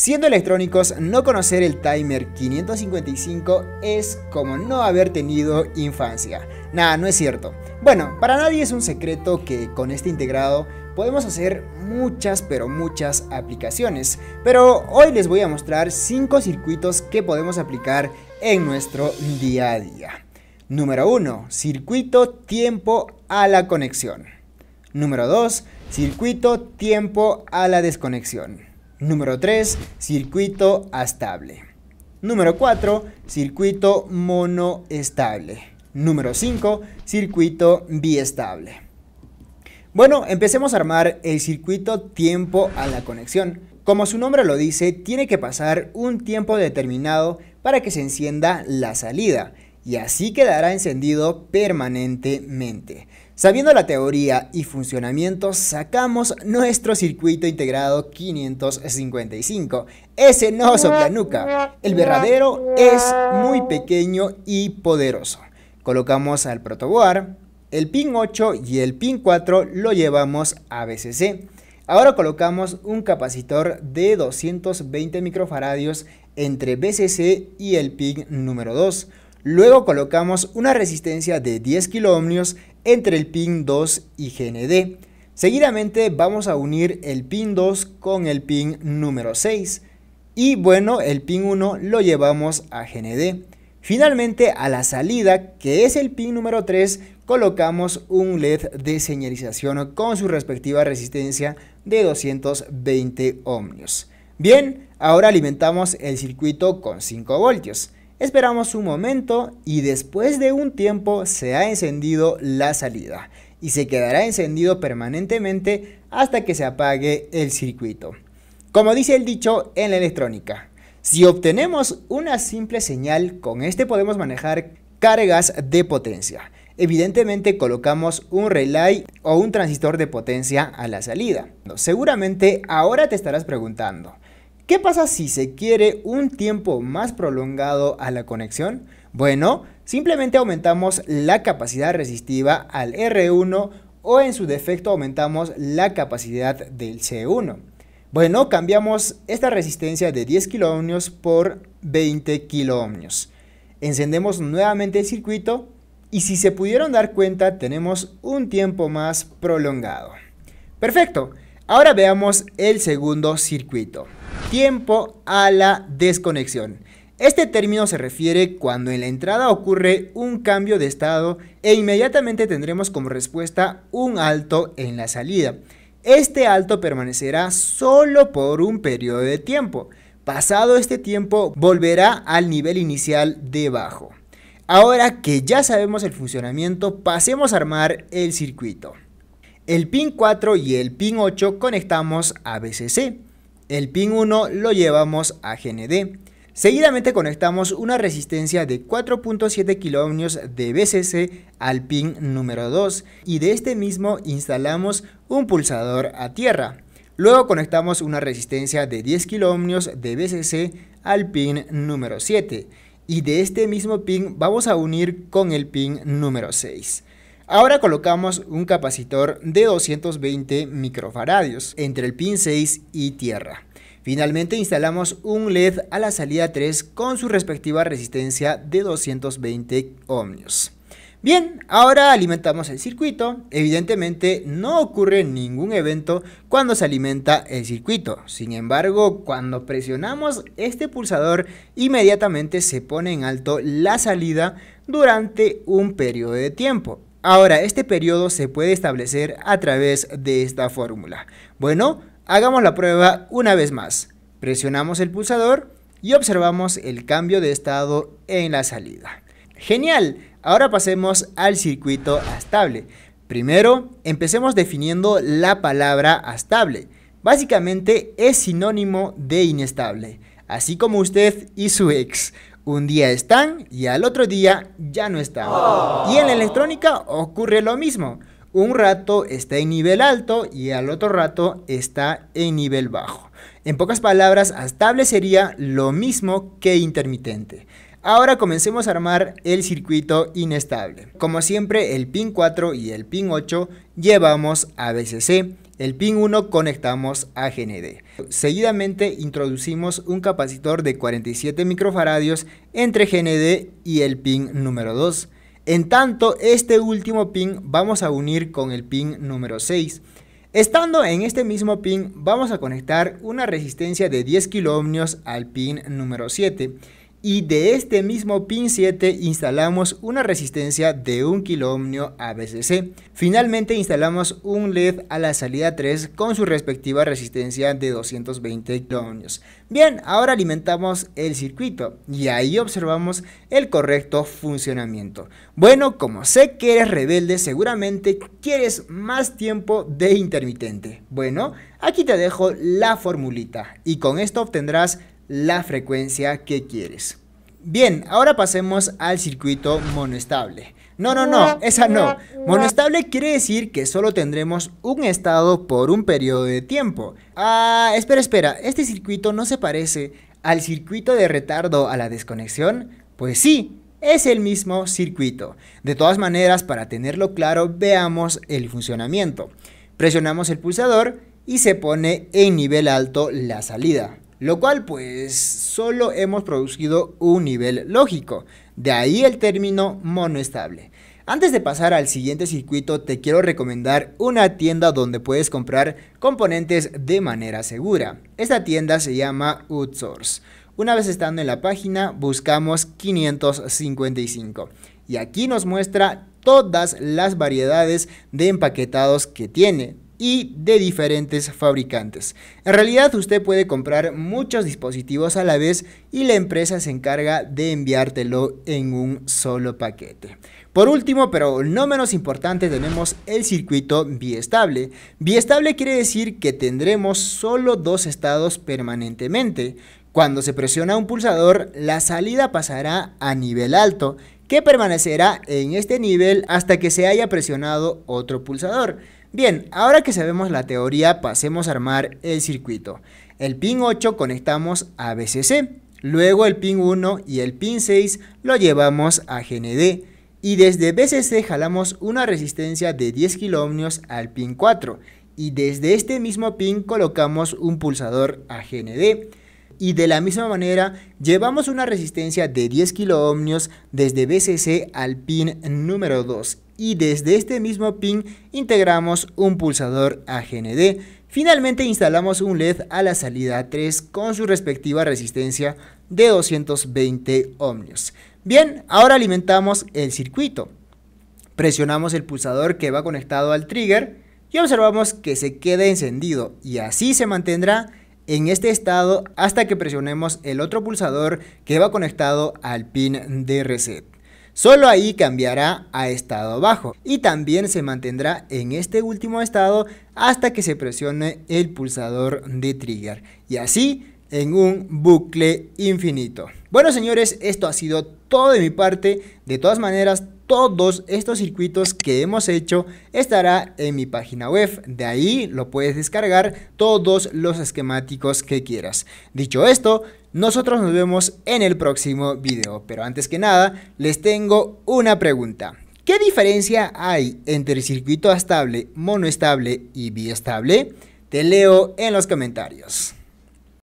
Siendo electrónicos, no conocer el timer 555 es como no haber tenido infancia. Nada, no es cierto. Bueno, para nadie es un secreto que con este integrado podemos hacer muchas pero muchas aplicaciones, pero hoy les voy a mostrar 5 circuitos que podemos aplicar en nuestro día a día. Número 1. Circuito tiempo a la conexión. Número 2. Circuito tiempo a la desconexión. Número 3, circuito estable. Número 4, circuito monoestable. Número 5, circuito biestable. Bueno, empecemos a armar el circuito tiempo a la conexión. Como su nombre lo dice, tiene que pasar un tiempo determinado para que se encienda la salida y así quedará encendido permanentemente. Sabiendo la teoría y funcionamiento, sacamos nuestro circuito integrado 555. Ese no sopla nuca. El verdadero es muy pequeño y poderoso. Colocamos al protoboard, el pin 8 y el pin 4 lo llevamos a BCC. Ahora colocamos un capacitor de 220 microfaradios entre BCC y el pin número 2. Luego colocamos una resistencia de 10 kiloohmios entre el pin 2 y GND. Seguidamente vamos a unir el pin 2 con el pin número 6 y bueno, el pin 1 lo llevamos a GND. Finalmente a la salida, que es el pin número 3, colocamos un LED de señalización con su respectiva resistencia de 220 ohmios. Bien, ahora alimentamos el circuito con 5 voltios. Esperamos un momento y después de un tiempo se ha encendido la salida y se quedará encendido permanentemente hasta que se apague el circuito. Como dice el dicho en la electrónica, si obtenemos una simple señal, con este podemos manejar cargas de potencia. Evidentemente colocamos un relay o un transistor de potencia a la salida. Seguramente ahora te estarás preguntando, ¿Qué pasa si se quiere un tiempo más prolongado a la conexión? Bueno, simplemente aumentamos la capacidad resistiva al R1 o en su defecto aumentamos la capacidad del C1. Bueno, cambiamos esta resistencia de 10 kiloohmios por 20 kiloohmios. Encendemos nuevamente el circuito y si se pudieron dar cuenta tenemos un tiempo más prolongado. Perfecto, ahora veamos el segundo circuito. Tiempo a la desconexión. Este término se refiere cuando en la entrada ocurre un cambio de estado e inmediatamente tendremos como respuesta un alto en la salida. Este alto permanecerá solo por un periodo de tiempo. Pasado este tiempo volverá al nivel inicial de bajo. Ahora que ya sabemos el funcionamiento, pasemos a armar el circuito. El pin 4 y el pin 8 conectamos a BCC. El pin 1 lo llevamos a GND. Seguidamente conectamos una resistencia de 4.7 kΩ de VCC al pin número 2 y de este mismo instalamos un pulsador a tierra. Luego conectamos una resistencia de 10 kΩ de VCC al pin número 7 y de este mismo pin vamos a unir con el pin número 6. Ahora colocamos un capacitor de 220 microfaradios entre el pin 6 y tierra. Finalmente instalamos un LED a la salida 3 con su respectiva resistencia de 220 ohmios. Bien, ahora alimentamos el circuito. Evidentemente no ocurre ningún evento cuando se alimenta el circuito. Sin embargo, cuando presionamos este pulsador, inmediatamente se pone en alto la salida durante un periodo de tiempo. Ahora, este periodo se puede establecer a través de esta fórmula. Bueno, hagamos la prueba una vez más. Presionamos el pulsador y observamos el cambio de estado en la salida. ¡Genial! Ahora pasemos al circuito estable. Primero, empecemos definiendo la palabra estable. Básicamente es sinónimo de inestable, así como usted y su ex. Un día están y al otro día ya no están. Y en la electrónica ocurre lo mismo. Un rato está en nivel alto y al otro rato está en nivel bajo. En pocas palabras, estable sería lo mismo que intermitente. Ahora comencemos a armar el circuito inestable. Como siempre, el pin 4 y el pin 8 llevamos a BCC el pin 1 conectamos a GND. Seguidamente introducimos un capacitor de 47 microfaradios entre GND y el pin número 2. En tanto, este último pin vamos a unir con el pin número 6. Estando en este mismo pin, vamos a conectar una resistencia de 10 kilo al pin número 7 y de este mismo pin 7 instalamos una resistencia de 1 kiloohmio a VCC. Finalmente instalamos un LED a la salida 3 con su respectiva resistencia de 220 kOhm. Bien, ahora alimentamos el circuito y ahí observamos el correcto funcionamiento. Bueno, como sé que eres rebelde, seguramente quieres más tiempo de intermitente. Bueno, aquí te dejo la formulita y con esto obtendrás la frecuencia que quieres. Bien, ahora pasemos al circuito monoestable. No, no, no, esa no. Monoestable quiere decir que solo tendremos un estado por un periodo de tiempo. Ah, espera, espera, ¿este circuito no se parece al circuito de retardo a la desconexión? Pues sí, es el mismo circuito. De todas maneras, para tenerlo claro, veamos el funcionamiento. Presionamos el pulsador y se pone en nivel alto la salida lo cual pues solo hemos producido un nivel lógico, de ahí el término monoestable. Antes de pasar al siguiente circuito, te quiero recomendar una tienda donde puedes comprar componentes de manera segura. Esta tienda se llama Outsource. Una vez estando en la página, buscamos 555 y aquí nos muestra todas las variedades de empaquetados que tiene y de diferentes fabricantes. En realidad usted puede comprar muchos dispositivos a la vez y la empresa se encarga de enviártelo en un solo paquete. Por último, pero no menos importante, tenemos el circuito biestable. Biestable quiere decir que tendremos solo dos estados permanentemente. Cuando se presiona un pulsador, la salida pasará a nivel alto que permanecerá en este nivel hasta que se haya presionado otro pulsador. Bien, ahora que sabemos la teoría, pasemos a armar el circuito. El pin 8 conectamos a BCC, luego el pin 1 y el pin 6 lo llevamos a GND y desde BCC jalamos una resistencia de 10 kiloohmios al pin 4 y desde este mismo pin colocamos un pulsador a GND y de la misma manera llevamos una resistencia de 10 kiloohmios desde BCC al pin número 2 y desde este mismo pin integramos un pulsador a Finalmente instalamos un LED a la salida 3 con su respectiva resistencia de 220 ohmios. Bien, ahora alimentamos el circuito. Presionamos el pulsador que va conectado al trigger y observamos que se queda encendido y así se mantendrá en este estado hasta que presionemos el otro pulsador que va conectado al pin de reset. Solo ahí cambiará a estado bajo y también se mantendrá en este último estado hasta que se presione el pulsador de trigger y así en un bucle infinito. Bueno señores, esto ha sido todo de mi parte. De todas maneras, todos estos circuitos que hemos hecho estará en mi página web. De ahí lo puedes descargar todos los esquemáticos que quieras. Dicho esto, nosotros nos vemos en el próximo video. Pero antes que nada, les tengo una pregunta. ¿Qué diferencia hay entre el circuito estable, monoestable y biestable? Te leo en los comentarios.